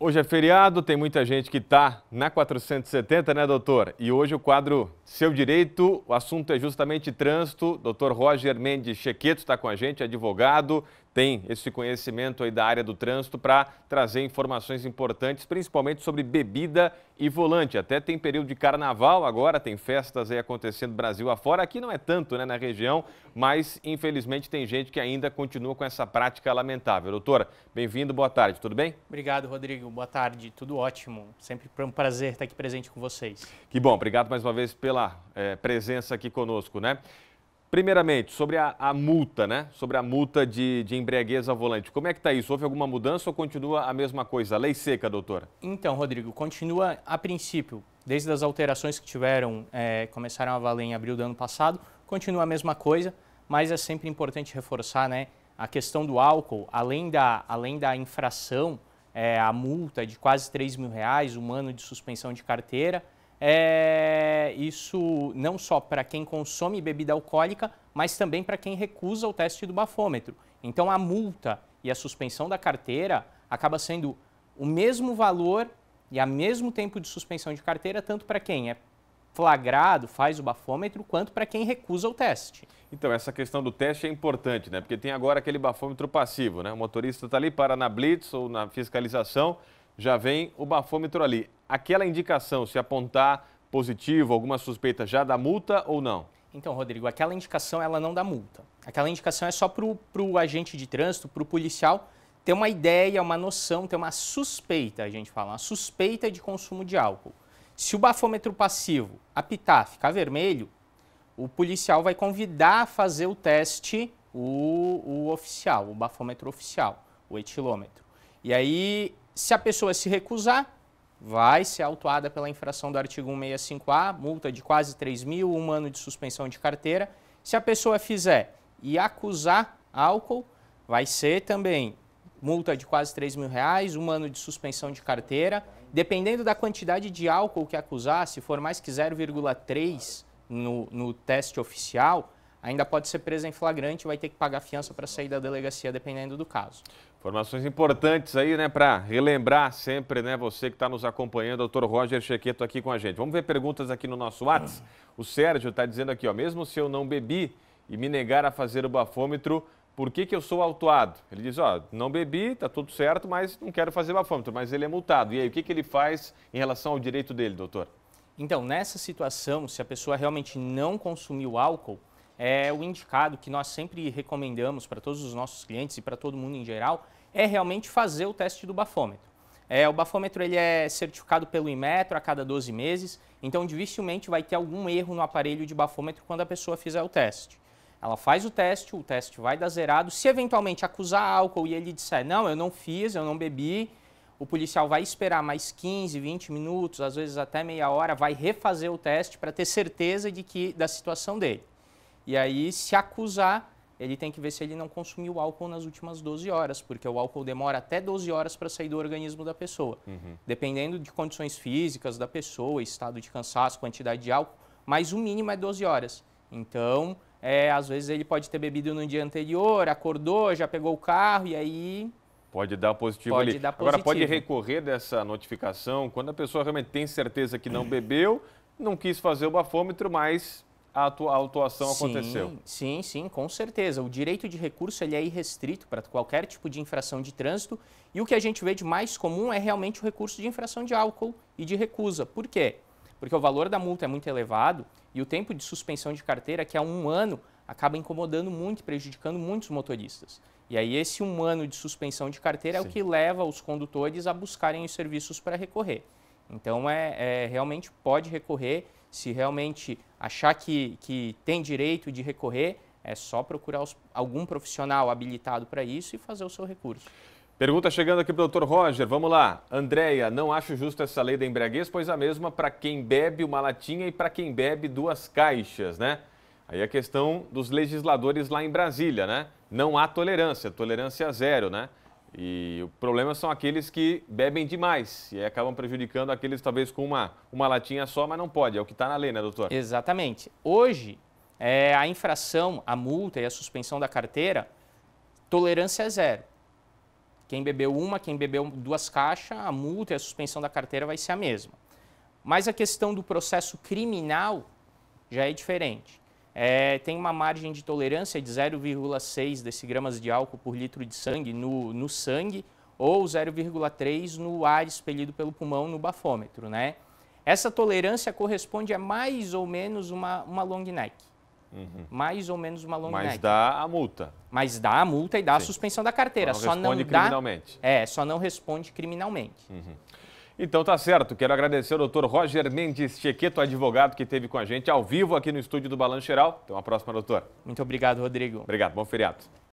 Hoje é feriado, tem muita gente que está na 470, né, doutor? E hoje o quadro Seu Direito, o assunto é justamente trânsito. Doutor Roger Mendes Chequeto está com a gente, advogado, tem esse conhecimento aí da área do trânsito para trazer informações importantes, principalmente sobre bebida e volante. Até tem período de carnaval agora, tem festas aí acontecendo Brasil afora. Aqui não é tanto né, na região, mas infelizmente tem gente que ainda continua com essa prática lamentável. Doutor, bem-vindo, boa tarde, tudo bem? Obrigado, Rodrigo, boa tarde, tudo ótimo. Sempre um prazer estar aqui presente com vocês. Que bom, obrigado mais uma vez pela é, presença aqui conosco, né? Primeiramente, sobre a, a, multa, né? Sobre a multa de, de embriaguez ao volante. Como é que está isso? Houve alguma mudança ou continua a mesma coisa? lei seca, doutora? Então, Rodrigo, continua a princípio, desde as alterações que tiveram, é, começaram a valer em abril do ano passado, continua a mesma coisa, mas é sempre importante reforçar, né? A questão do álcool, além da, além da infração, é, a multa de quase 3 mil reais, um ano de suspensão de carteira, é, isso não só para quem consome bebida alcoólica, mas também para quem recusa o teste do bafômetro. Então a multa e a suspensão da carteira acaba sendo o mesmo valor e a mesmo tempo de suspensão de carteira, tanto para quem é flagrado, faz o bafômetro, quanto para quem recusa o teste. Então, essa questão do teste é importante, né? Porque tem agora aquele bafômetro passivo, né? O motorista está ali, para na blitz ou na fiscalização, já vem o bafômetro ali aquela indicação, se apontar positivo, alguma suspeita, já dá multa ou não? Então, Rodrigo, aquela indicação ela não dá multa. Aquela indicação é só para o agente de trânsito, para o policial ter uma ideia, uma noção, ter uma suspeita, a gente fala, uma suspeita de consumo de álcool. Se o bafômetro passivo apitar, ficar vermelho, o policial vai convidar a fazer o teste o, o oficial, o bafômetro oficial, o etilômetro. E aí, se a pessoa se recusar, vai ser autuada pela infração do artigo 165A, multa de quase 3 mil, um ano de suspensão de carteira. Se a pessoa fizer e acusar álcool, vai ser também multa de quase 3 mil reais, um ano de suspensão de carteira. Dependendo da quantidade de álcool que acusar, se for mais que 0,3 no, no teste oficial, ainda pode ser presa em flagrante e vai ter que pagar fiança para sair da delegacia, dependendo do caso. Informações importantes aí, né, para relembrar sempre, né, você que está nos acompanhando, doutor Roger Chequeto aqui com a gente. Vamos ver perguntas aqui no nosso WhatsApp. O Sérgio está dizendo aqui, ó, mesmo se eu não bebi e me negar a fazer o bafômetro, por que, que eu sou autuado? Ele diz, ó, não bebi, tá tudo certo, mas não quero fazer bafômetro, mas ele é multado. E aí, o que, que ele faz em relação ao direito dele, doutor? Então, nessa situação, se a pessoa realmente não consumiu álcool, é, o indicado que nós sempre recomendamos para todos os nossos clientes e para todo mundo em geral é realmente fazer o teste do bafômetro. É, o bafômetro ele é certificado pelo Inmetro a cada 12 meses, então dificilmente vai ter algum erro no aparelho de bafômetro quando a pessoa fizer o teste. Ela faz o teste, o teste vai dar zerado. Se eventualmente acusar álcool e ele disser, não, eu não fiz, eu não bebi, o policial vai esperar mais 15, 20 minutos, às vezes até meia hora, vai refazer o teste para ter certeza de que da situação dele. E aí, se acusar, ele tem que ver se ele não consumiu álcool nas últimas 12 horas, porque o álcool demora até 12 horas para sair do organismo da pessoa. Uhum. Dependendo de condições físicas da pessoa, estado de cansaço, quantidade de álcool, mas o mínimo é 12 horas. Então, é, às vezes ele pode ter bebido no dia anterior, acordou, já pegou o carro e aí. Pode dar positivo pode ali. Dar positivo. Agora, pode recorrer dessa notificação quando a pessoa realmente tem certeza que não bebeu, não quis fazer o bafômetro, mas a, autuação sim, aconteceu. Sim, sim, com certeza. O direito de recurso ele é irrestrito para qualquer tipo de infração de trânsito e o que a gente vê de mais comum é realmente o recurso de infração de álcool e de recusa. Por quê? Porque o valor da multa é muito elevado e o tempo de suspensão de carteira, que é um ano, acaba incomodando muito, prejudicando muitos motoristas. E aí esse um ano de suspensão de carteira sim. é o que leva os condutores a buscarem os serviços para recorrer. Então é, é realmente pode recorrer se realmente achar que, que tem direito de recorrer, é só procurar os, algum profissional habilitado para isso e fazer o seu recurso. Pergunta chegando aqui para o Dr. Roger, vamos lá. Andréia, não acho justo essa lei da embriaguez, pois a mesma para quem bebe uma latinha e para quem bebe duas caixas, né? Aí a questão dos legisladores lá em Brasília, né? Não há tolerância, tolerância zero, né? E o problema são aqueles que bebem demais e acabam prejudicando aqueles talvez com uma, uma latinha só, mas não pode. É o que está na lei, né, doutor? Exatamente. Hoje, é, a infração, a multa e a suspensão da carteira, tolerância é zero. Quem bebeu uma, quem bebeu duas caixas, a multa e a suspensão da carteira vai ser a mesma. Mas a questão do processo criminal já é diferente é, tem uma margem de tolerância de 0,6 decigramas de álcool por litro de sangue no, no sangue ou 0,3 no ar expelido pelo pulmão no bafômetro, né? Essa tolerância corresponde a mais ou menos uma, uma long neck. Uhum. Mais ou menos uma long Mas neck. Mas dá a multa. Mas dá a multa e dá Sim. a suspensão da carteira. Só não, só não responde dá, criminalmente. É, só não responde criminalmente. Uhum. Então tá certo, quero agradecer ao doutor Roger Mendes Chequeto, advogado que esteve com a gente ao vivo aqui no estúdio do Balanço Geral. Até uma próxima, doutor. Muito obrigado, Rodrigo. Obrigado, bom feriado.